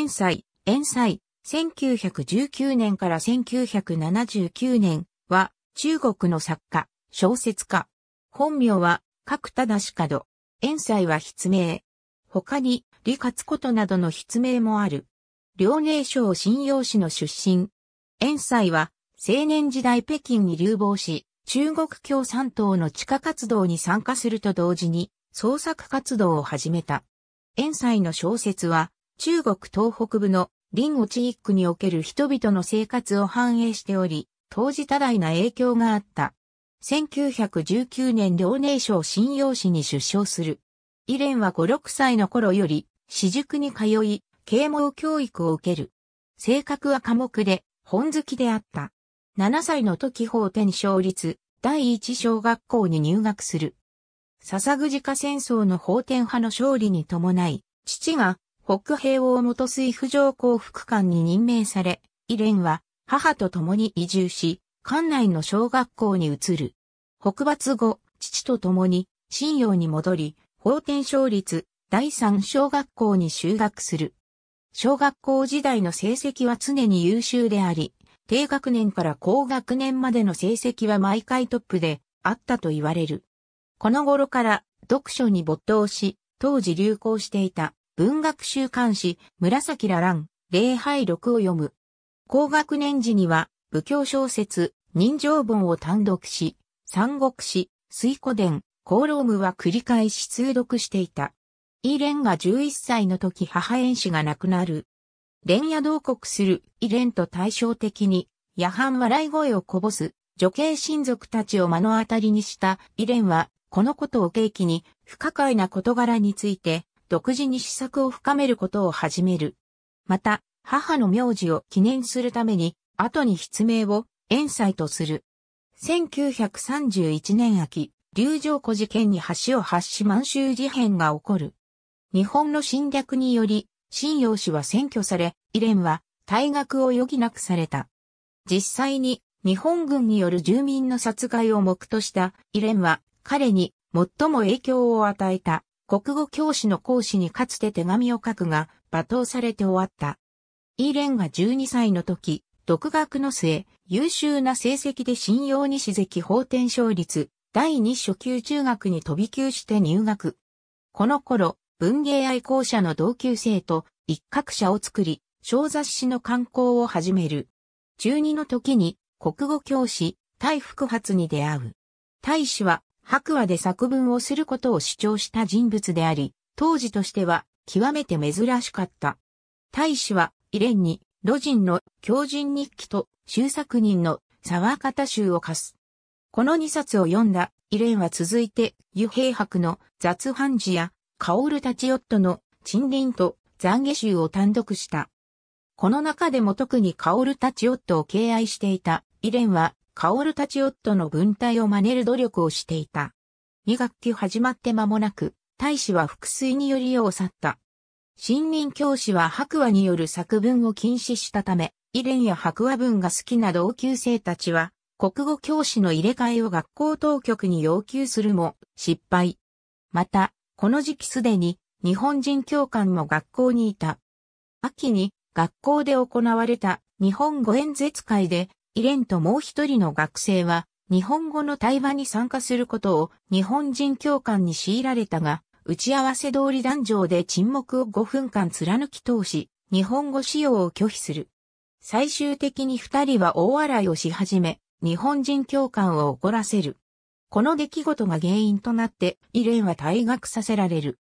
円祭、円祭、1919年から1979年は中国の作家、小説家。本名は角田し角。円祭は筆名。他に李勝ことなどの筆名もある。遼寧省信用市の出身。円斎は青年時代北京に流亡し、中国共産党の地下活動に参加すると同時に創作活動を始めた。円斎の小説は中国東北部の林檎地域における人々の生活を反映しており、当時多大な影響があった。1919年遼寧省信陽市に出生する。イレンは5、6歳の頃より、私塾に通い、啓蒙教育を受ける。性格は寡黙で、本好きであった。7歳の時法天勝立、第一小学校に入学する。笹ぐじか戦争の法天派の勝利に伴い、父が北平王元水府上幸福官に任命され、イレンは母と共に移住し、館内の小学校に移る。北伐後、父と共に、信用に戻り、法天勝立、第三小学校に修学する。小学校時代の成績は常に優秀であり、低学年から高学年までの成績は毎回トップであったと言われる。この頃から読書に没頭し、当時流行していた文学週刊誌、紫ららん、礼拝録を読む。高学年時には、武教小説、人情本を単独し、三国史、水古伝、コーロームは繰り返し通読していた。イレンが11歳の時母縁氏が亡くなる。連夜同国するイレンと対照的に、夜半笑い声をこぼす女系親族たちを目の当たりにしたイレンは、このことを契機に不可解な事柄について独自に施策を深めることを始める。また、母の名字を記念するために、後に筆名を、遠斎とする。1931年秋、竜城湖事件に橋を発し満州事変が起こる。日本の侵略により、新陽氏は占拠され、イレンは退学を余儀なくされた。実際に日本軍による住民の殺害を目としたイレンは彼に最も影響を与えた国語教師の講師にかつて手紙を書くが、罵倒されて終わった。イーレンが12歳の時、独学の末、優秀な成績で信用西関法典勝率、第二初級中学に飛び級して入学。この頃、文芸愛好者の同級生と一角者を作り、小雑誌の刊行を始める。中二の時に国語教師、大福発に出会う。大使は白話で作文をすることを主張した人物であり、当時としては極めて珍しかった。大使は、イレンに、路人の狂人日記と、修作人の沢方集を貸す。この2冊を読んだ、イレンは続いて、湯平白の雑飯事や、カオチ立ち夫の沈林と残下集を単独した。この中でも特にカオチ立ち夫を敬愛していた、イレンは、カオルたち夫の文体を真似る努力をしていた。2学期始まって間もなく、大使は腹水により世を去った。新任教師は白話による作文を禁止したため、イレンや白話文が好きな同級生たちは、国語教師の入れ替えを学校当局に要求するも失敗。また、この時期すでに日本人教官も学校にいた。秋に学校で行われた日本語演説会でイレンともう一人の学生は、日本語の対話に参加することを日本人教官に強いられたが、打ち合わせ通り壇上で沈黙を5分間貫き通し、日本語使用を拒否する。最終的に二人は大笑いをし始め、日本人教官を怒らせる。この出来事が原因となって、イレンは退学させられる。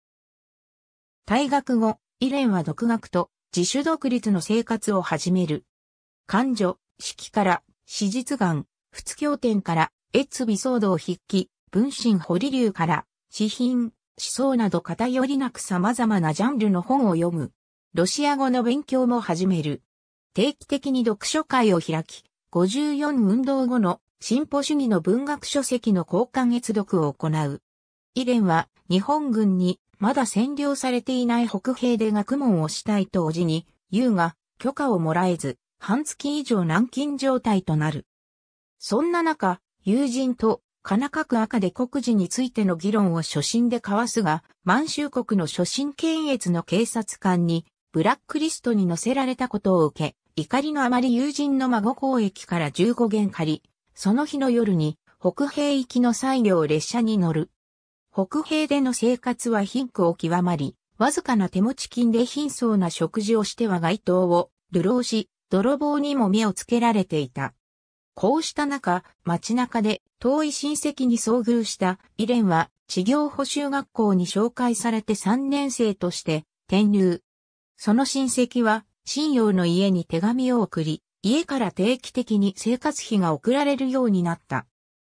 退学後、イレンは独学と自主独立の生活を始める。女、式から、史実眼、仏教典から、越尾騒動筆記、文心堀流から、詩品、思想など偏りなく様々なジャンルの本を読む。ロシア語の勉強も始める。定期的に読書会を開き、54運動後の進歩主義の文学書籍の交換閲読を行う。イレンは日本軍にまだ占領されていない北平で学問をしたいと叔父に言うが許可をもらえず、半月以上軟禁状態となる。そんな中、友人と、金閣赤で国事についての議論を初心で交わすが、満州国の初心検閲の警察官に、ブラックリストに載せられたことを受け、怒りのあまり友人の孫公駅から15元借り、その日の夜に、北平行きの西業列車に乗る。北平での生活は貧苦を極まり、わずかな手持ち金で貧相な食事をしては街頭を流浪し、泥棒にも目をつけられていた。こうした中、街中で遠い親戚に遭遇したイレンは、地業補修学校に紹介されて3年生として転入。その親戚は、信用の家に手紙を送り、家から定期的に生活費が送られるようになった。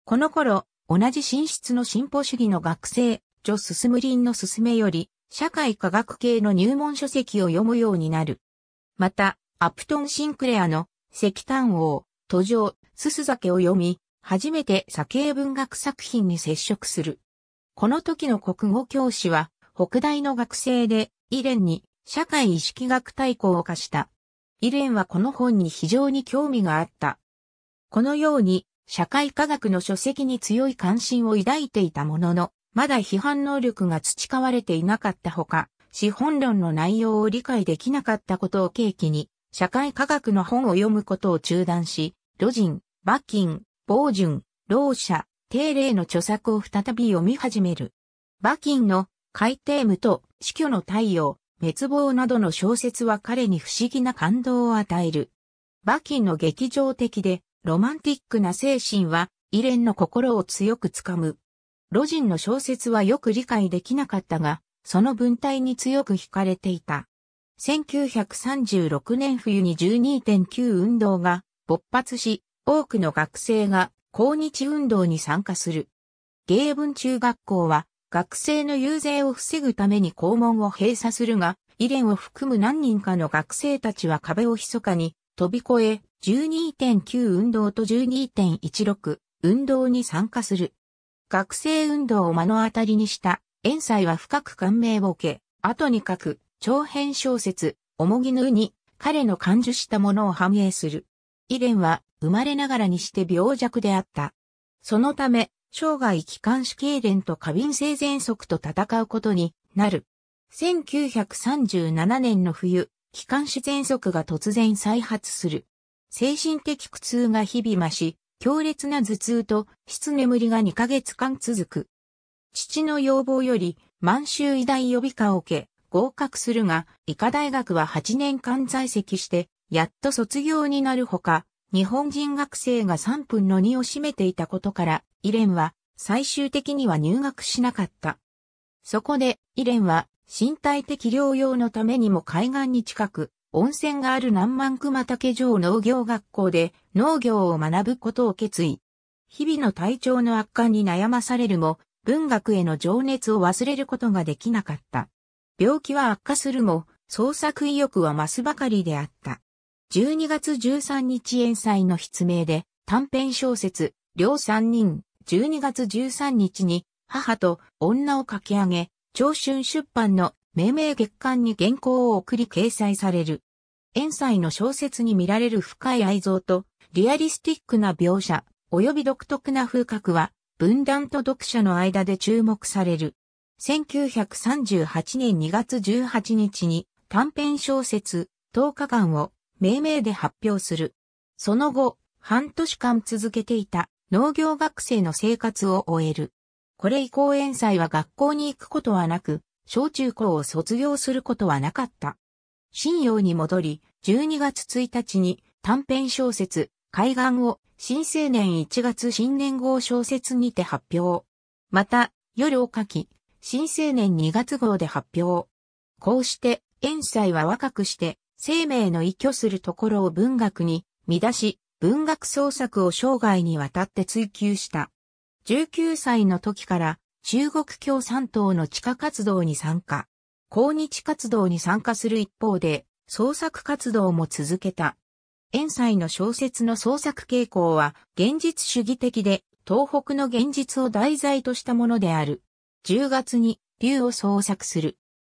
この頃、同じ寝室の進歩主義の学生、ジョ・ススムリンの勧めより、社会科学系の入門書籍を読むようになる。また、アプトン・シンクレアの石炭王、途上、すす酒を読み、初めて酒英文学作品に接触する。この時の国語教師は、北大の学生で、イレンに社会意識学対抗を課した。イレンはこの本に非常に興味があった。このように、社会科学の書籍に強い関心を抱いていたものの、まだ批判能力が培われていなかったほか、資本論の内容を理解できなかったことを契機に、社会科学の本を読むことを中断し、ロジン、バッキン、ボージュン、定例の著作を再び読み始める。バキンの海底無と死去の太陽、滅亡などの小説は彼に不思議な感動を与える。バキンの劇場的でロマンティックな精神はイレンの心を強くつかむ。ロジンの小説はよく理解できなかったが、その文体に強く惹かれていた。1936年冬に12.9運動が勃発し、多くの学生が抗日運動に参加する。芸文中学校は学生の遊説を防ぐために校門を閉鎖するが、イレンを含む何人かの学生たちは壁を密かに飛び越え、12.9運動と12.16運動に参加する。学生運動を目の当たりにした、遠斎は深く感銘を受け、後に書く長編小説、おもぎぬに、彼の感受したものを反映する。イレンは、生まれながらにして病弱であった。そのため、生涯気管支痙攣と過敏性喘息と戦うことになる。1937年の冬、気管支喘息が突然再発する。精神的苦痛が日々増し、強烈な頭痛と質眠りが2ヶ月間続く。父の要望より満州医大予備科を受け、合格するが、医科大学は8年間在籍して、やっと卒業になるほか、日本人学生が3分の2を占めていたことから、イレンは最終的には入学しなかった。そこで、イレンは身体的療養のためにも海岸に近く、温泉がある南万熊竹城農業学校で農業を学ぶことを決意。日々の体調の悪化に悩まされるも、文学への情熱を忘れることができなかった。病気は悪化するも、創作意欲は増すばかりであった。12月13日演祭の筆名で、短編小説、両三人、12月13日に、母と女を駆き上げ、長春出版の命名月間に原稿を送り掲載される。演祭の小説に見られる深い愛憎と、リアリスティックな描写、及び独特な風格は、文壇と読者の間で注目される。1938年2月18日に短編小説10日間を命名で発表する。その後、半年間続けていた農業学生の生活を終える。これ以降園祭は学校に行くことはなく、小中高を卒業することはなかった。信用に戻り、12月1日に短編小説、海岸を新青年1月新年号小説にて発表。また、夜を書き、新青年2月号で発表。こうして、遠斎は若くして、生命の依拠するところを文学に、見出し、文学創作を生涯にわたって追求した。19歳の時から、中国共産党の地下活動に参加。抗日活動に参加する一方で、創作活動も続けた。遠斎の小説の創作傾向は、現実主義的で、東北の現実を題材としたものである。10月に竜を創作する。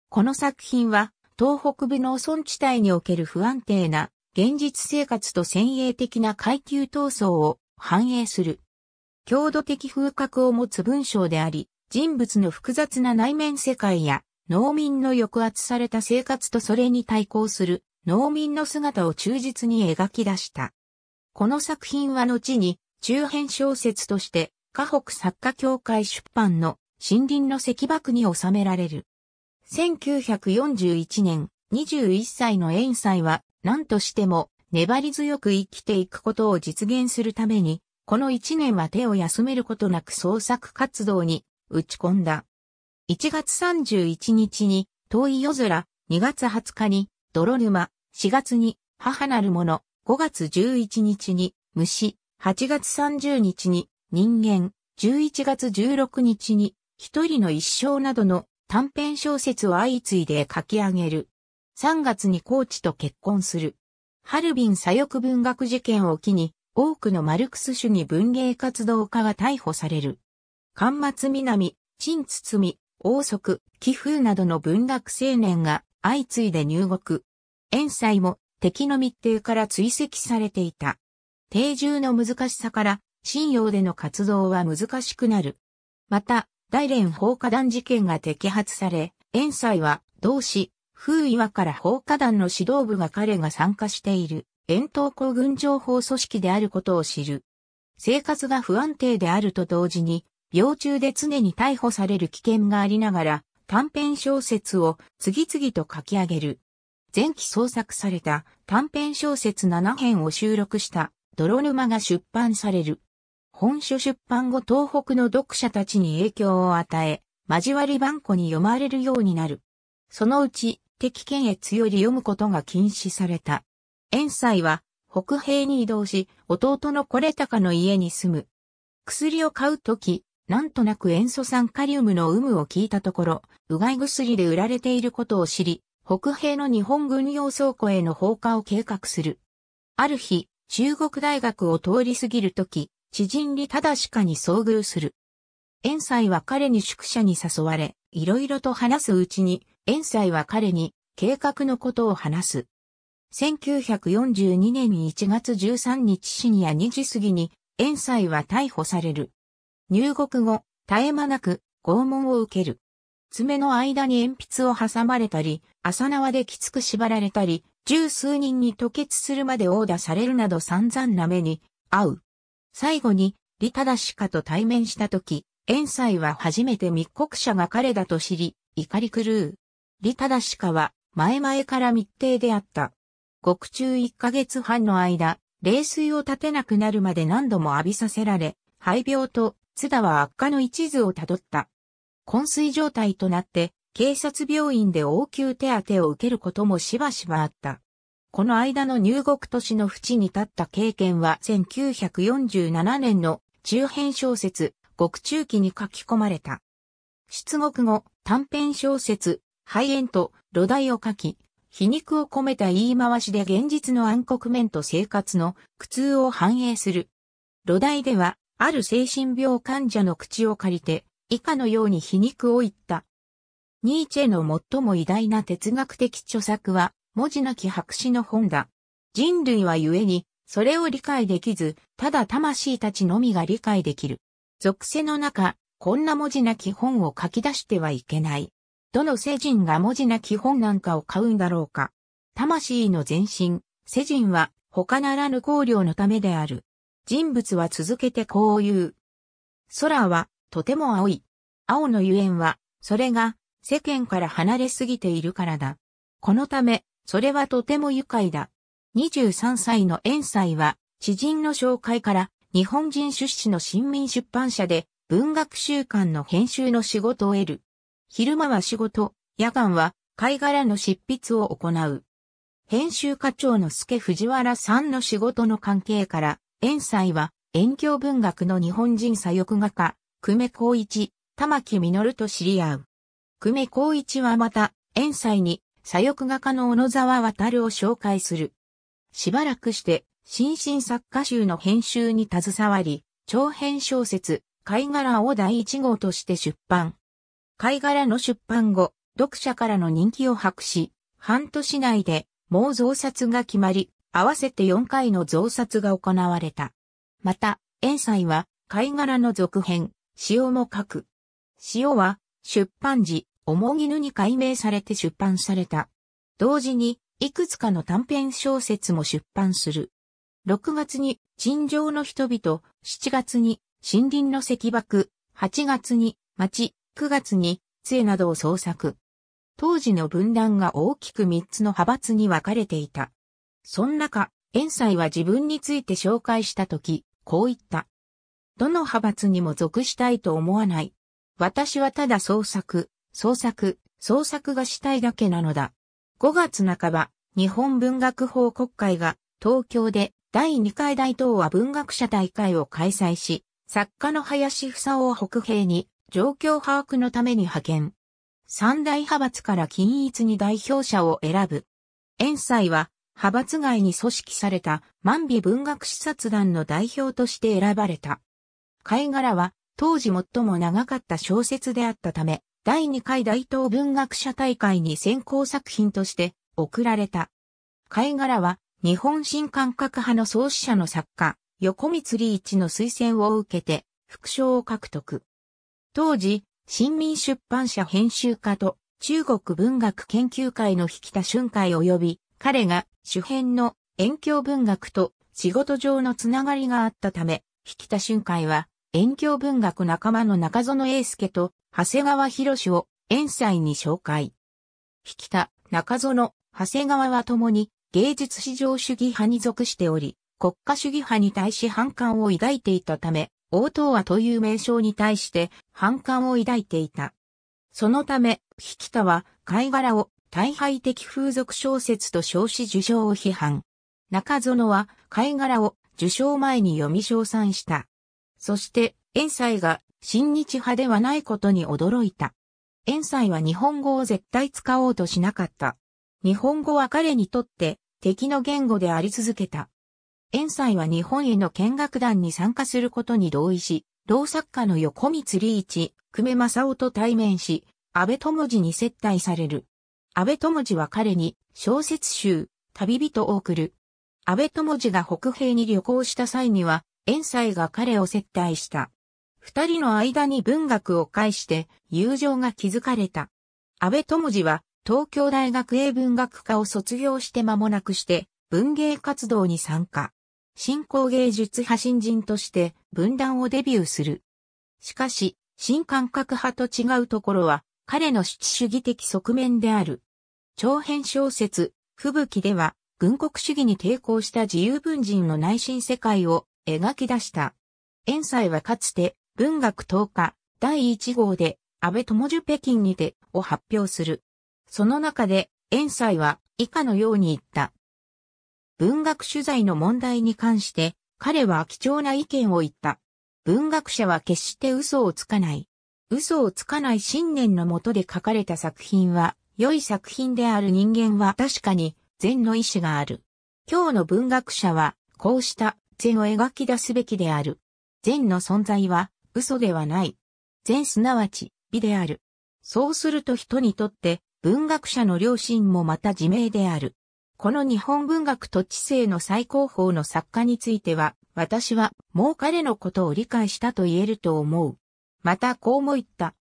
この作品は、東北部農村地帯における不安定な現実生活と先鋭的な階級闘争を反映する。強度的風格を持つ文章であり、人物の複雑な内面世界や農民の抑圧された生活とそれに対抗する農民の姿を忠実に描き出した。この作品は後に中編小説として河北作家協会出版の森林の石爆に収められる。1941年、21歳の遠斎は、何としても、粘り強く生きていくことを実現するために、この1年は手を休めることなく創作活動に打ち込んだ。1月31日に、遠い夜空、2月20日に、泥沼、4月に、母なるもの、5月11日に、虫、8月30日に、人間、11月16日に、一人の一生などの短編小説を相次いで書き上げる。3月にコーチと結婚する。ハルビン左翼文学事件を機に、多くのマルクス主義文芸活動家が逮捕される。関末南、陳堤、王則、寄風などの文学青年が相次いで入国。遠斎も敵の密偵から追跡されていた。定住の難しさから、信用での活動は難しくなる。また、大連放火弾事件が摘発され、遠斎は同志、風岩から放火団の指導部が彼が参加している、遠東高軍情報組織であることを知る。生活が不安定であると同時に、病中で常に逮捕される危険がありながら、短編小説を次々と書き上げる。前期創作された短編小説7編を収録した泥沼が出版される。本書出版後東北の読者たちに影響を与え、交わり番号に読まれるようになる。そのうち、敵検へより読むことが禁止された。遠斎は、北平に移動し、弟のコレタカの家に住む。薬を買うとき、なんとなく塩素酸カリウムの有無を聞いたところ、うがい薬で売られていることを知り、北平の日本軍用倉庫への放火を計画する。ある日、中国大学を通り過ぎるとき、知人だ忠かに遭遇する。遠斎は彼に宿舎に誘われ、いろいろと話すうちに、遠斎は彼に計画のことを話す。1942年1月13日深夜2時過ぎに、遠斎は逮捕される。入国後、絶え間なく拷問を受ける。爪の間に鉛筆を挟まれたり、朝縄できつく縛られたり、十数人に吐血するまで殴打されるなど散々な目に遭う。最後に、李忠シカと対面した時、遠斎は初めて密告者が彼だと知り、怒り狂う。李忠シカは、前々から密定であった。獄中1ヶ月半の間、冷水を立てなくなるまで何度も浴びさせられ、肺病と津田は悪化の一途をたどった。昏睡状態となって、警察病院で応急手当を受けることもしばしばあった。この間の入国都市の淵に立った経験は1947年の中編小説、獄中期に書き込まれた。出国後、短編小説、肺炎と露台を書き、皮肉を込めた言い回しで現実の暗黒面と生活の苦痛を反映する。露台では、ある精神病患者の口を借りて、以下のように皮肉を言った。ニーチェの最も偉大な哲学的著作は、文字なき白紙の本だ。人類は故に、それを理解できず、ただ魂たちのみが理解できる。属性の中、こんな文字なき本を書き出してはいけない。どの世人が文字なき本なんかを買うんだろうか。魂の前身、世人は他ならぬ考慮のためである。人物は続けてこう言う。空はとても青い。青のゆえんは、それが世間から離れすぎているからだ。このため、それはとても愉快だ。23歳の円斎は、知人の紹介から、日本人出資の新民出版社で、文学週間の編集の仕事を得る。昼間は仕事、夜間は、貝殻の執筆を行う。編集課長の助藤原さんの仕事の関係から、円斎は、遠教文学の日本人左翼画家、久米光一、玉木実と知り合う。久米光一はまた、円斎に左翼画家の小野沢渡を紹介する。しばらくして、新進作家集の編集に携わり、長編小説、貝殻を第一号として出版。貝殻の出版後、読者からの人気を博し、半年内で、もう増刷が決まり、合わせて4回の増刷が行われた。また、遠斎は、貝殻の続編、塩も書く。塩は、出版時、重絹に改名されて出版された。同時に、いくつかの短編小説も出版する。6月に、陳情の人々、7月に、森林の石爆、8月に、町、9月に、杖などを創作。当時の分断が大きく3つの派閥に分かれていた。そん中、遠斎は自分について紹介したとき、こう言った。どの派閥にも属したいと思わない。私はただ創作、創作、創作がしたいだけなのだ。5月半ば、日本文学法国会が東京で第2回大東亜文学者大会を開催し、作家の林房夫北平に状況把握のために派遣。三大派閥から均一に代表者を選ぶ。遠斎は派閥外に組織された万美文学視察団の代表として選ばれた。貝殻は当時最も長かった小説であったため、第2回大東文学者大会に先行作品として贈られた。貝殻は日本新感覚派の創始者の作家、横光理一の推薦を受けて副賞を獲得。当時、新民出版社編集家と中国文学研究会の引田春会及び、彼が主編の遠鏡文学と仕事上のつながりがあったため、引田春会は遠鏡文学仲間の中園英介と長谷川博を遠斎に紹介。引田、中園、長谷川は共に芸術至上主義派に属しており、国家主義派に対し反感を抱いていたため、応答はという名称に対して反感を抱いていた。そのため、引田は貝殻を大敗的風俗小説と称し受賞を批判。中園は貝殻を受賞前に読み称賛した。そして、エンサイが親日派ではないことに驚いた。エンサイは日本語を絶対使おうとしなかった。日本語は彼にとって敵の言語であり続けた。エンサイは日本への見学団に参加することに同意し、同作家の横光理一、久米正夫と対面し、安倍友次に接待される。安倍友次は彼に小説集、旅人を送る。安倍友次が北平に旅行した際には、円斎が彼を接待した。二人の間に文学を介して友情が築かれた。安倍智次は東京大学英文学科を卒業して間もなくして文芸活動に参加。新興芸術派新人として文壇をデビューする。しかし、新感覚派と違うところは彼の主主義的側面である。長編小説、吹雪では軍国主義に抵抗した自由文人の内心世界を描き出した。遠斎はかつて文学10日第1号で安倍智樹北京にてを発表する。その中で遠斎は以下のように言った。文学取材の問題に関して彼は貴重な意見を言った。文学者は決して嘘をつかない。嘘をつかない信念のもとで書かれた作品は良い作品である人間は確かに善の意志がある。今日の文学者はこうした善を描き出すべきである。善の存在は嘘ではない。全すなわち美である。そうすると人にとって文学者の良心もまた自明である。この日本文学と知性の最高峰の作家については、私はもう彼のことを理解したと言えると思う。またこうも言った。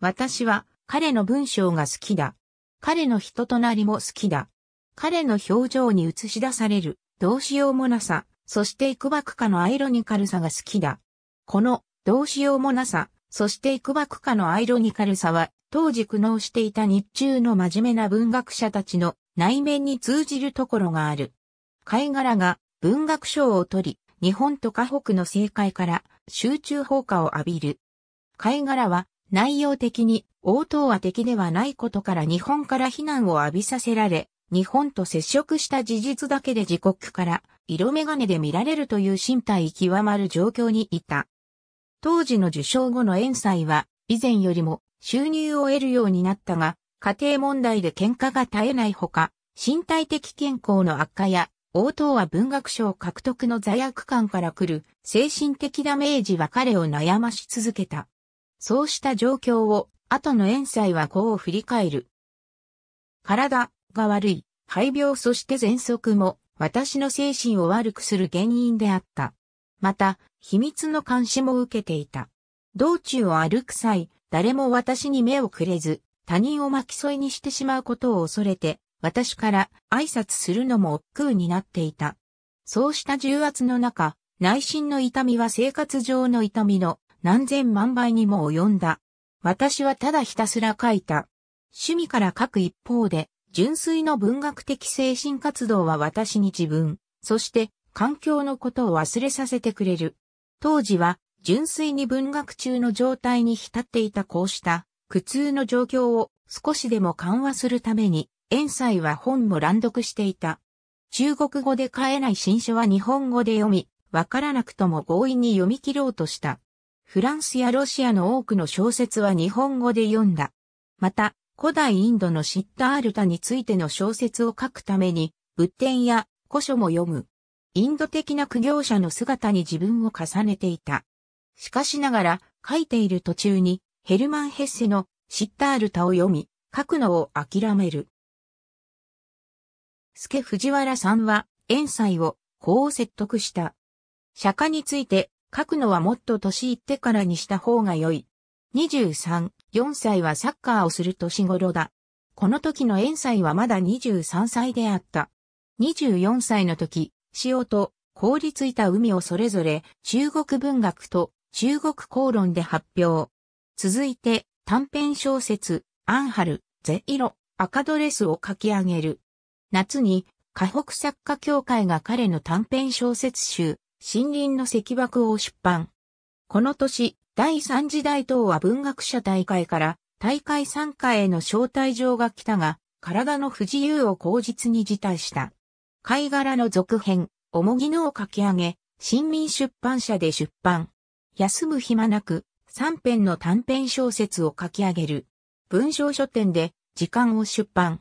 私は彼の文章が好きだ。彼の人となりも好きだ。彼の表情に映し出される、どうしようもなさ、そして幾ばくかのアイロニカルさが好きだ。この、どうしようもなさ、そして幾ばくかのアイロニカルさは、当時苦悩していた日中の真面目な文学者たちの内面に通じるところがある。貝殻が文学賞を取り、日本と河北の政界から集中放火を浴びる。貝殻は内容的に応答は的ではないことから日本から非難を浴びさせられ、日本と接触した事実だけで自国から色眼鏡で見られるという身体極まる状況にいた。当時の受賞後の円祭は以前よりも収入を得るようになったが、家庭問題で喧嘩が絶えないほか、身体的健康の悪化や、応答は文学賞獲得の罪悪感から来る精神的ダメージは彼を悩まし続けた。そうした状況を後の演祭はこう振り返る。体、が悪い、肺病そして喘息も私の精神を悪くする原因であった。また、秘密の監視も受けていた。道中を歩く際、誰も私に目をくれず、他人を巻き添えにしてしまうことを恐れて、私から挨拶するのも億劫になっていた。そうした重圧の中、内心の痛みは生活上の痛みの何千万倍にも及んだ。私はただひたすら書いた。趣味から書く一方で、純粋の文学的精神活動は私に自分、そして環境のことを忘れさせてくれる。当時は純粋に文学中の状態に浸っていたこうした苦痛の状況を少しでも緩和するために、遠斎は本も乱読していた。中国語で買えない新書は日本語で読み、わからなくとも強引に読み切ろうとした。フランスやロシアの多くの小説は日本語で読んだ。また、古代インドのシッタールタについての小説を書くために、仏典や古書も読む。インド的な苦行者の姿に自分を重ねていた。しかしながら、書いている途中に、ヘルマン・ヘッセのシッタールタを読み、書くのを諦める。助藤原さんは、遠斎を、こう説得した。釈迦について、書くのはもっと年いってからにした方が良い。23、4歳はサッカーをする年頃だ。この時の遠斎はまだ23歳であった。24歳の時、塩と凍りついた海をそれぞれ中国文学と中国公論で発表。続いて短編小説、アンハル、ゼイロ、赤ドレスを書き上げる。夏に、河北作家協会が彼の短編小説集、森林の石爆を出版。この年、第三次大東亜文学者大会から大会参加への招待状が来たが、体の不自由を口実に辞退した。貝殻の続編、重木ぎのを書き上げ、新民出版社で出版。休む暇なく、3編の短編小説を書き上げる。文章書店で、時間を出版。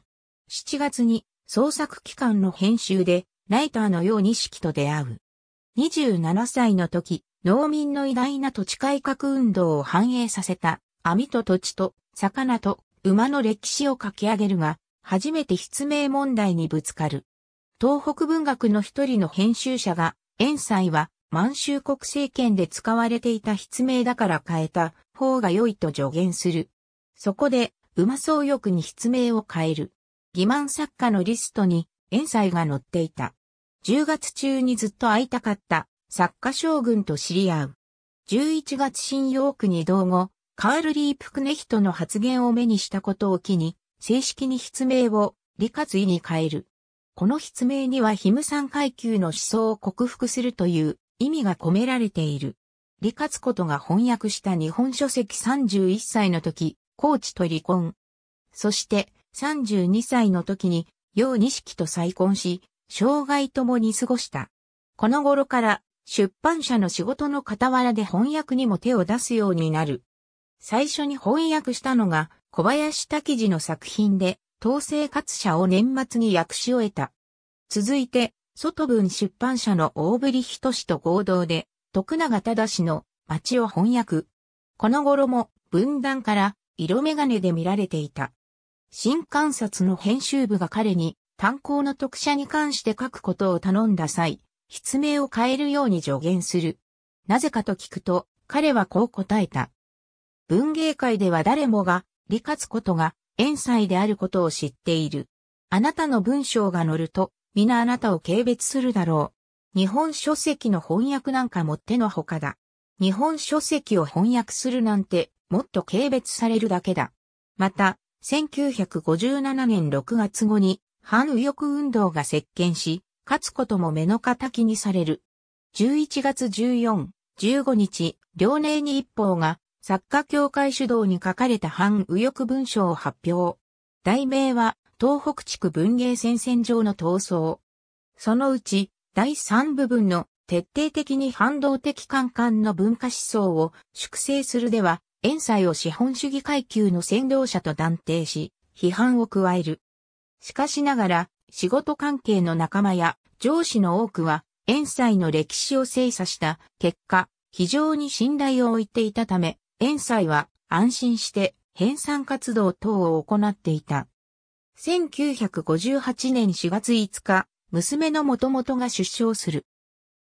7月に、創作期間の編集で、ライターのように式と出会う。27歳の時、農民の偉大な土地改革運動を反映させた、網と土地と、魚と、馬の歴史を書き上げるが、初めて筆明問題にぶつかる。東北文学の一人の編集者が、遠斎は満州国政権で使われていた筆明だから変えた方が良いと助言する。そこで、馬よ欲に筆明を変える。欺瞞作家のリストに、遠斎が載っていた。10月中にずっと会いたかった作家将軍と知り合う。11月新ヨークに同後、カール・リープクネヒトの発言を目にしたことを機に、正式に筆名を李克威に変える。この筆名にはヒムン階級の思想を克服するという意味が込められている。李克ことが翻訳した日本書籍31歳の時、コーチと離婚。そして32歳の時に、二式と再婚し、生涯ともに過ごした。この頃から出版社の仕事の傍らで翻訳にも手を出すようになる。最初に翻訳したのが小林滝次の作品で、統制活者を年末に訳し終えた。続いて、外文出版社の大振人氏と合同で、徳永正の街を翻訳。この頃も文壇から色眼鏡で見られていた。新観察の編集部が彼に炭鉱の特写に関して書くことを頼んだ際、筆名を変えるように助言する。なぜかと聞くと、彼はこう答えた。文芸界では誰もが、理つことが、遠才であることを知っている。あなたの文章が載ると、皆あなたを軽蔑するだろう。日本書籍の翻訳なんかもってのほかだ。日本書籍を翻訳するなんて、もっと軽蔑されるだけだ。また、1957年6月後に、反右翼運動が席巻し、勝つことも目の敵にされる。11月14、15日、両寧に一報が、作家協会主導に書かれた反右翼文書を発表。題名は、東北地区文芸戦線上の闘争。そのうち、第3部分の、徹底的に反動的カ官の文化思想を粛清するでは、遠斎を資本主義階級の先導者と断定し、批判を加える。しかしながら、仕事関係の仲間や上司の多くは、遠イの歴史を精査した結果、非常に信頼を置いていたため、遠イは安心して編纂活動等を行っていた。1958年4月5日、娘の元々が出生する。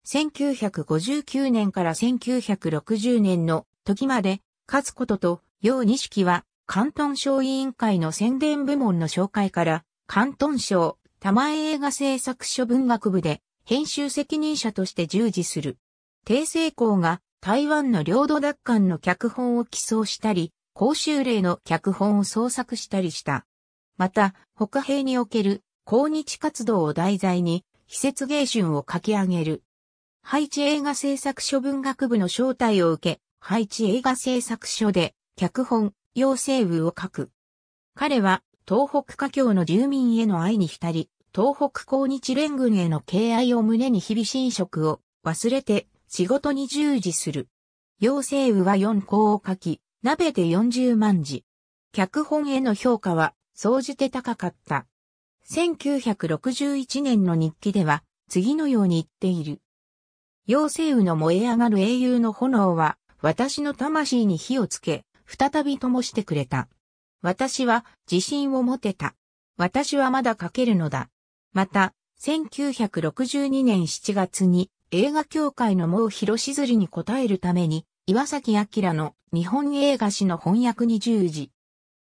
1959年から1960年の時まで、勝つことと、楊錦は、関東省委員会の宣伝部門の紹介から、関東省玉江映画制作所文学部で編集責任者として従事する。帝成功が台湾の領土奪還の脚本を寄贈したり、公衆令の脚本を創作したりした。また、北兵における抗日活動を題材に、非節芸春を書き上げる。ハイチ映画制作所文学部の招待を受け、ハイチ映画制作所で脚本、養成部を書く。彼は東北華僑の住民への愛に浸り、東北抗日連軍への敬愛を胸に日々侵食を忘れて仕事に従事する。妖精雨は4項を書き、鍋で40万字。脚本への評価は、総じて高かった。1961年の日記では、次のように言っている。妖精雨の燃え上がる英雄の炎は、私の魂に火をつけ、再び灯してくれた。私は自信を持てた。私はまだ書けるのだ。また、1962年7月に映画協会のもう広しずりに応えるために、岩崎明の日本映画史の翻訳に従事。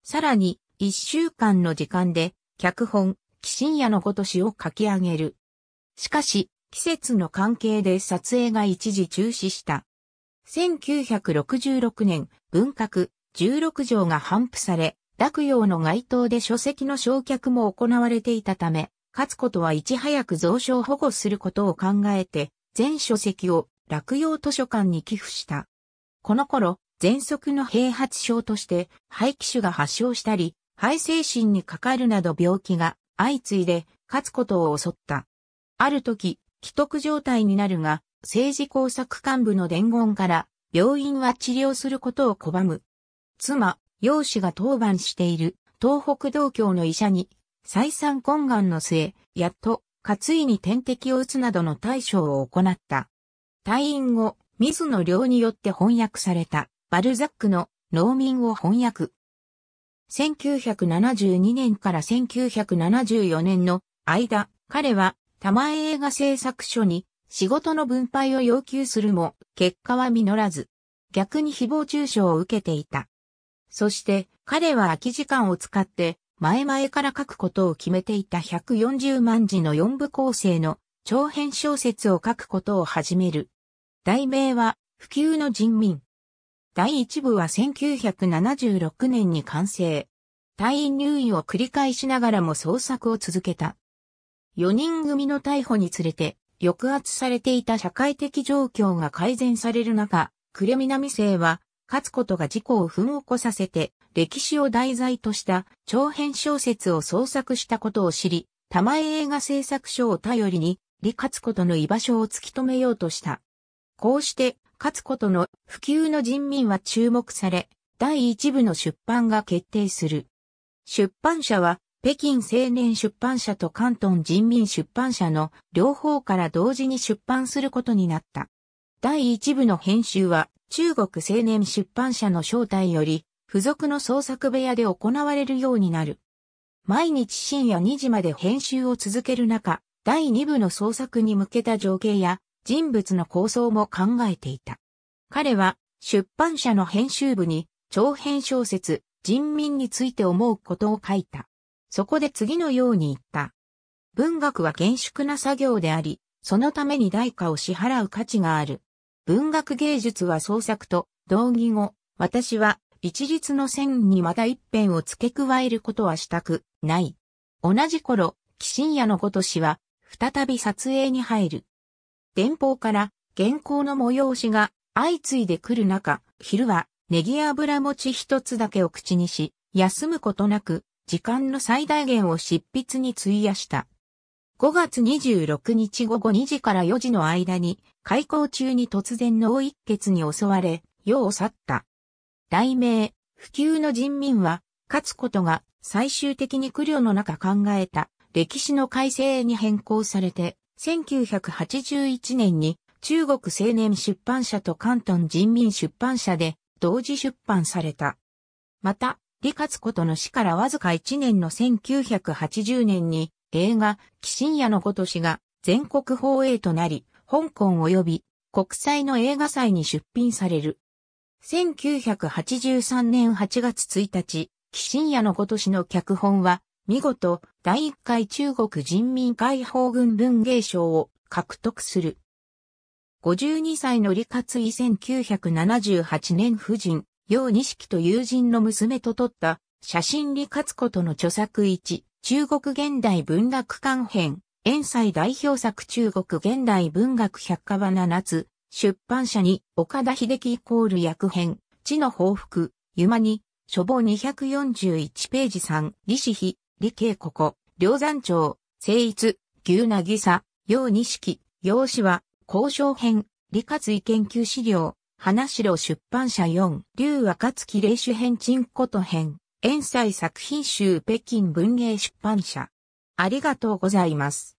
さらに、一週間の時間で、脚本、寄進夜のごとしを書き上げる。しかし、季節の関係で撮影が一時中止した。1966年、文革16条が反布され、洛陽の街頭で書籍の焼却も行われていたため、勝つことはいち早く蔵書を保護することを考えて、全書籍を洛陽図書館に寄付した。この頃、喘息の併発症として肺気腫が発症したり、肺精神にかかるなど病気が相次いで勝つことを襲った。ある時、既得状態になるが、政治工作幹部の伝言から、病院は治療することを拒む。妻、楊氏が当番している東北道教の医者に、再三懇願の末、やっと、勝いに点滴を打つなどの対処を行った。退院後、水野良によって翻訳された、バルザックの農民を翻訳。1972年から1974年の間、彼は玉江映画製作所に仕事の分配を要求するも、結果は実らず、逆に誹謗中傷を受けていた。そして彼は空き時間を使って前々から書くことを決めていた140万字の4部構成の長編小説を書くことを始める。題名は不及の人民。第1部は1976年に完成。退院入院を繰り返しながらも創作を続けた。4人組の逮捕につれて、抑圧されていた社会的状況が改善される中、クレミナミ生は勝つことが事故を奮起こさせて、歴史を題材とした長編小説を創作したことを知り、玉江映画製作所を頼りに、李勝ことの居場所を突き止めようとした。こうして、勝つことの普及の人民は注目され、第一部の出版が決定する。出版社は、北京青年出版社と関東人民出版社の両方から同時に出版することになった。第一部の編集は、中国青年出版社の招待より、付属の創作部屋で行われるようになる。毎日深夜2時まで編集を続ける中、第2部の創作に向けた情景や人物の構想も考えていた。彼は出版社の編集部に長編小説人民について思うことを書いた。そこで次のように言った。文学は厳粛な作業であり、そのために代価を支払う価値がある。文学芸術は創作と同義語、私は一律の線にまた一辺を付け加えることはしたくない。同じ頃、寄進夜のごとしは、再び撮影に入る。電報から原稿の催しが相次いでくる中、昼はネギ油餅一つだけを口にし、休むことなく、時間の最大限を執筆に費やした。5月26日午後2時から4時の間に、開校中に突然脳一血に襲われ、世を去った。題名、普及の人民は、勝つことが最終的に苦慮の中考えた歴史の改正に変更されて、1981年に中国青年出版社と関東人民出版社で同時出版された。また、李勝ことの死からわずか1年の1980年に映画、鬼神夜のごとしが全国放映となり、香港及び国際の映画祭に出品される。1983年8月1日、鬼神夜のごとしの脚本は、見事、第1回中国人民解放軍文芸賞を獲得する。52歳の李克偉1978年夫人、楊錦と友人の娘と撮った写真李勝子との著作1、中国現代文学館編、遠西代表作中国現代文学百科は七つ、出版社に岡田秀樹イコール訳編、地の報復、ゆまに、書房241ページ3、李子妃、李慶ここ、梁山町、聖一、牛なぎさ、二錦、陽子は、交渉編、李活井研究資料、花城出版社4、竜若月霊主編陳古と編。遠西作品集北京文芸出版社。ありがとうございます。